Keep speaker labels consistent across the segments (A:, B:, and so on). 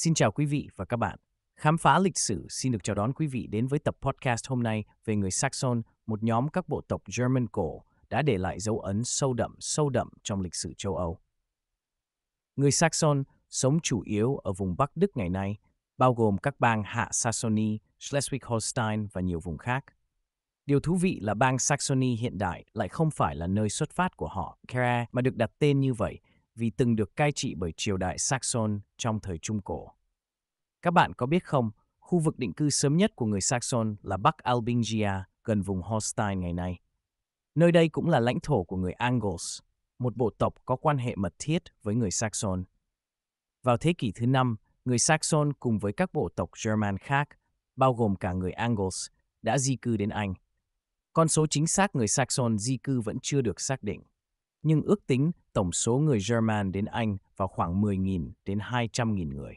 A: Xin chào quý vị và các bạn. Khám phá lịch sử xin được chào đón quý vị đến với tập podcast hôm nay về người Saxon, một nhóm các bộ tộc German cổ đã để lại dấu ấn sâu đậm, sâu đậm trong lịch sử châu Âu. Người Saxon sống chủ yếu ở vùng Bắc Đức ngày nay, bao gồm các bang Hạ Saxony, Schleswig-Holstein và nhiều vùng khác. Điều thú vị là bang Saxony hiện đại lại không phải là nơi xuất phát của họ, Kera, mà được đặt tên như vậy vì từng được cai trị bởi triều đại Saxon trong thời Trung Cổ. Các bạn có biết không, khu vực định cư sớm nhất của người Saxon là Bắc Albingia, gần vùng Holstein ngày nay. Nơi đây cũng là lãnh thổ của người Angles, một bộ tộc có quan hệ mật thiết với người Saxon. Vào thế kỷ thứ năm, người Saxon cùng với các bộ tộc German khác, bao gồm cả người Angles, đã di cư đến Anh. Con số chính xác người Saxon di cư vẫn chưa được xác định nhưng ước tính tổng số người German đến Anh vào khoảng 10.000 đến 200.000 người.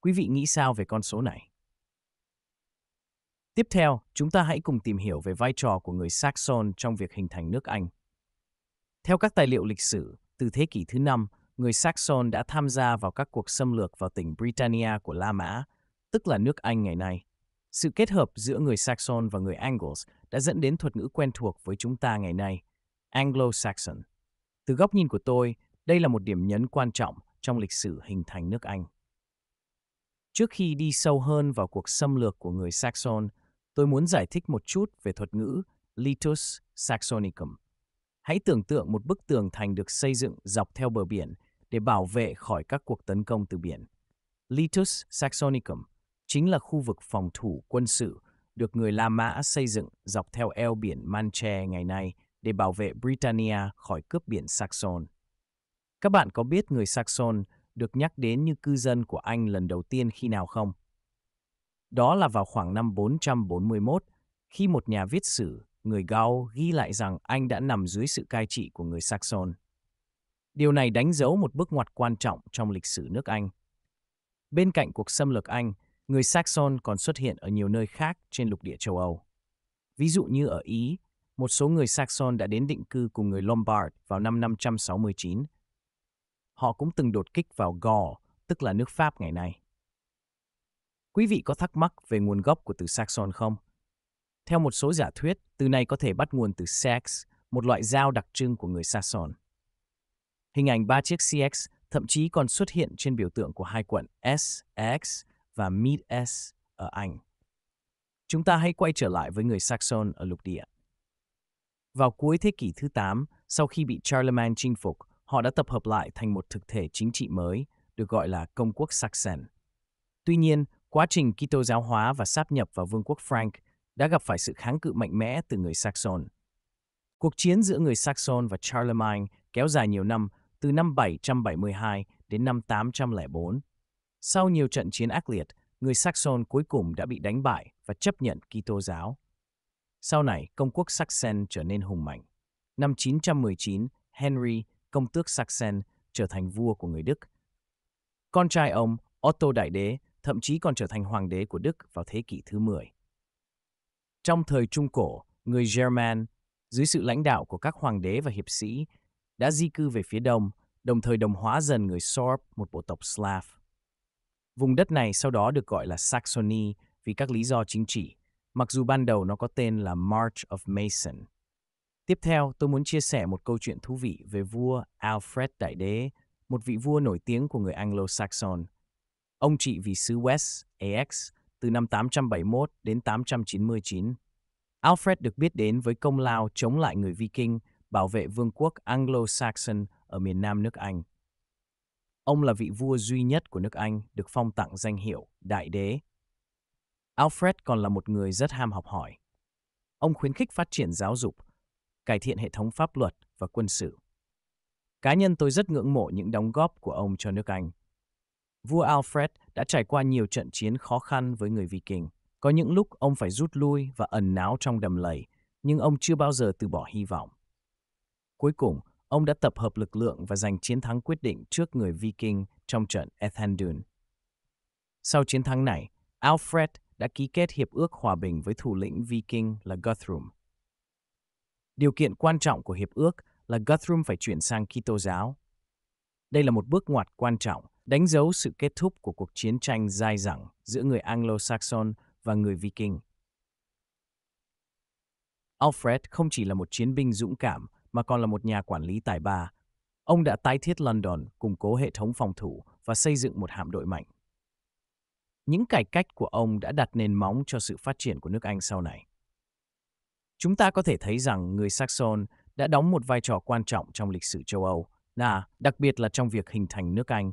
A: Quý vị nghĩ sao về con số này? Tiếp theo, chúng ta hãy cùng tìm hiểu về vai trò của người Saxon trong việc hình thành nước Anh. Theo các tài liệu lịch sử, từ thế kỷ thứ 5, người Saxon đã tham gia vào các cuộc xâm lược vào tỉnh Britannia của La Mã, tức là nước Anh ngày nay. Sự kết hợp giữa người Saxon và người Angles đã dẫn đến thuật ngữ quen thuộc với chúng ta ngày nay, Anglo-Saxon. Từ góc nhìn của tôi, đây là một điểm nhấn quan trọng trong lịch sử hình thành nước Anh. Trước khi đi sâu hơn vào cuộc xâm lược của người Saxon, tôi muốn giải thích một chút về thuật ngữ Litus Saxonicum. Hãy tưởng tượng một bức tường thành được xây dựng dọc theo bờ biển để bảo vệ khỏi các cuộc tấn công từ biển. Litus Saxonicum chính là khu vực phòng thủ quân sự được người La Mã xây dựng dọc theo eo biển Manche ngày nay – để bảo vệ Britannia khỏi cướp biển Saxon. Các bạn có biết người Saxon được nhắc đến như cư dân của Anh lần đầu tiên khi nào không? Đó là vào khoảng năm 441, khi một nhà viết sử, người Gao ghi lại rằng Anh đã nằm dưới sự cai trị của người Saxon. Điều này đánh dấu một bước ngoặt quan trọng trong lịch sử nước Anh. Bên cạnh cuộc xâm lược Anh, người Saxon còn xuất hiện ở nhiều nơi khác trên lục địa châu Âu. Ví dụ như ở Ý, một số người Saxon đã đến định cư cùng người Lombard vào năm 569. Họ cũng từng đột kích vào Gaul, tức là nước Pháp ngày nay. Quý vị có thắc mắc về nguồn gốc của từ Saxon không? Theo một số giả thuyết, từ này có thể bắt nguồn từ Sax, một loại dao đặc trưng của người Saxon. Hình ảnh ba chiếc CX thậm chí còn xuất hiện trên biểu tượng của hai quận SX và Mid S ở Anh. Chúng ta hãy quay trở lại với người Saxon ở lục địa. Vào cuối thế kỷ thứ 8, sau khi bị Charlemagne chinh phục, họ đã tập hợp lại thành một thực thể chính trị mới, được gọi là Công quốc Saxon. Tuy nhiên, quá trình Kitô giáo hóa và sáp nhập vào vương quốc Frank đã gặp phải sự kháng cự mạnh mẽ từ người Saxon. Cuộc chiến giữa người Saxon và Charlemagne kéo dài nhiều năm, từ năm 772 đến năm 804. Sau nhiều trận chiến ác liệt, người Saxon cuối cùng đã bị đánh bại và chấp nhận Kitô giáo. Sau này, công quốc Sachsen trở nên hùng mạnh. Năm 919, Henry, công tước Sachsen, trở thành vua của người Đức. Con trai ông, Otto Đại Đế, thậm chí còn trở thành hoàng đế của Đức vào thế kỷ thứ 10. Trong thời Trung Cổ, người German, dưới sự lãnh đạo của các hoàng đế và hiệp sĩ, đã di cư về phía đông, đồng thời đồng hóa dần người Sorb, một bộ tộc Slav. Vùng đất này sau đó được gọi là Saxony vì các lý do chính trị, mặc dù ban đầu nó có tên là March of Mason. Tiếp theo, tôi muốn chia sẻ một câu chuyện thú vị về vua Alfred Đại Đế, một vị vua nổi tiếng của người Anglo-Saxon. Ông trị vì xứ West, Ax, từ năm 871 đến 899. Alfred được biết đến với công lao chống lại người Viking, bảo vệ vương quốc Anglo-Saxon ở miền nam nước Anh. Ông là vị vua duy nhất của nước Anh được phong tặng danh hiệu Đại Đế Alfred còn là một người rất ham học hỏi. Ông khuyến khích phát triển giáo dục, cải thiện hệ thống pháp luật và quân sự. Cá nhân tôi rất ngưỡng mộ những đóng góp của ông cho nước Anh. Vua Alfred đã trải qua nhiều trận chiến khó khăn với người Viking. Có những lúc ông phải rút lui và ẩn náu trong đầm lầy, nhưng ông chưa bao giờ từ bỏ hy vọng. Cuối cùng, ông đã tập hợp lực lượng và giành chiến thắng quyết định trước người Viking trong trận Ethandune. Sau chiến thắng này, Alfred đã ký kết hiệp ước hòa bình với thủ lĩnh Viking là Guthrum. Điều kiện quan trọng của hiệp ước là Guthrum phải chuyển sang Kitô giáo. Đây là một bước ngoặt quan trọng, đánh dấu sự kết thúc của cuộc chiến tranh dai dẳng giữa người Anglo-Saxon và người Viking. Alfred không chỉ là một chiến binh dũng cảm mà còn là một nhà quản lý tài ba. Ông đã tái thiết London, củng cố hệ thống phòng thủ và xây dựng một hạm đội mạnh những cải cách của ông đã đặt nền móng cho sự phát triển của nước Anh sau này. Chúng ta có thể thấy rằng người Saxon đã đóng một vai trò quan trọng trong lịch sử châu Âu, là đặc biệt là trong việc hình thành nước Anh.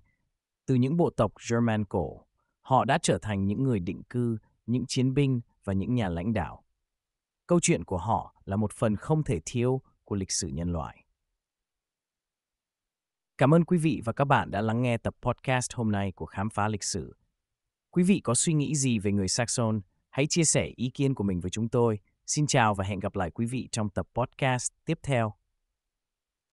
A: Từ những bộ tộc German cổ, họ đã trở thành những người định cư, những chiến binh và những nhà lãnh đạo. Câu chuyện của họ là một phần không thể thiếu của lịch sử nhân loại. Cảm ơn quý vị và các bạn đã lắng nghe tập podcast hôm nay của Khám phá lịch sử. Quý vị có suy nghĩ gì về người Saxon? Hãy chia sẻ ý kiến của mình với chúng tôi. Xin chào và hẹn gặp lại quý vị trong tập podcast tiếp theo.